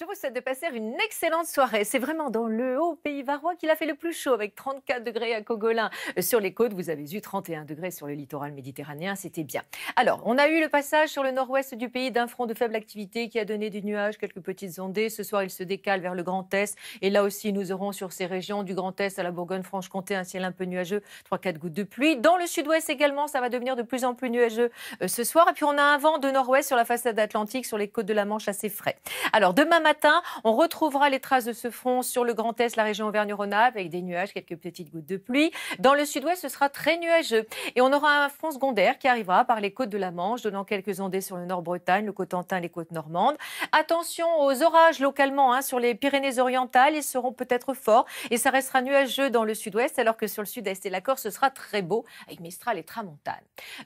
Je vous souhaite de passer une excellente soirée. C'est vraiment dans le haut pays varois qu'il a fait le plus chaud, avec 34 degrés à Cogolin. Euh, sur les côtes, vous avez eu 31 degrés sur le littoral méditerranéen, c'était bien. Alors, on a eu le passage sur le nord-ouest du pays d'un front de faible activité qui a donné des nuages, quelques petites ondées. Ce soir, il se décale vers le Grand Est. Et là aussi, nous aurons sur ces régions du Grand Est à la Bourgogne-Franche-Comté un ciel un peu nuageux, 3-4 gouttes de pluie. Dans le sud-ouest également, ça va devenir de plus en plus nuageux euh, ce soir. Et puis, on a un vent de nord-ouest sur la façade atlantique, sur les côtes de la Manche, assez frais. Alors, demain matin, on retrouvera les traces de ce front sur le Grand Est, la région Auvergne-Rhône-Alpes, avec des nuages, quelques petites gouttes de pluie. Dans le sud-ouest, ce sera très nuageux. Et on aura un front secondaire qui arrivera par les côtes de la Manche, donnant quelques ondées sur le nord-Bretagne, le Cotentin, les côtes normandes. Attention aux orages localement hein, sur les Pyrénées-Orientales. Ils seront peut-être forts et ça restera nuageux dans le sud-ouest, alors que sur le sud-est et la Corse, ce sera très beau avec Mistral et Tramontane.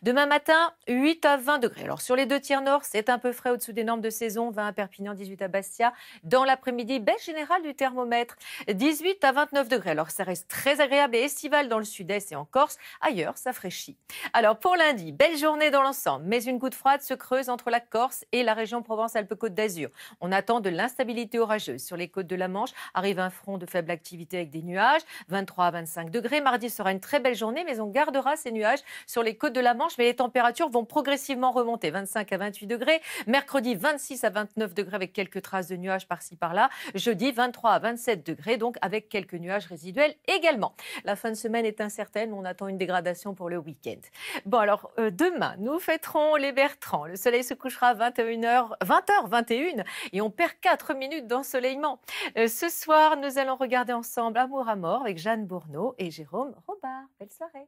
Demain matin, 8 à 20 degrés. Alors sur les deux tiers nord, c'est un peu frais au-dessous des normes de saison, 20 à Perpignan, 18 à Bastia dans l'après-midi. Baisse générale du thermomètre, 18 à 29 degrés. Alors ça reste très agréable et estival dans le sud-est et en Corse. Ailleurs, ça fraîchit. Alors pour lundi, belle journée dans l'ensemble, mais une goutte froide se creuse entre la Corse et la région Provence-Alpes-Côte d'Azur. On attend de l'instabilité orageuse. Sur les côtes de la Manche arrive un front de faible activité avec des nuages, 23 à 25 degrés. Mardi sera une très belle journée, mais on gardera ces nuages sur les côtes de la Manche, mais les températures vont progressivement remonter, 25 à 28 degrés. Mercredi, 26 à 29 degrés avec quelques traces de nuages par-ci par-là. Jeudi, 23 à 27 degrés, donc avec quelques nuages résiduels également. La fin de semaine est incertaine, on attend une dégradation pour le week-end. Bon, alors euh, demain, nous fêterons les Bertrands. Le soleil se couchera à 21h, 20h21 et on perd 4 minutes d'ensoleillement. Euh, ce soir, nous allons regarder ensemble Amour à mort avec Jeanne Bourneau et Jérôme Robard. Belle soirée.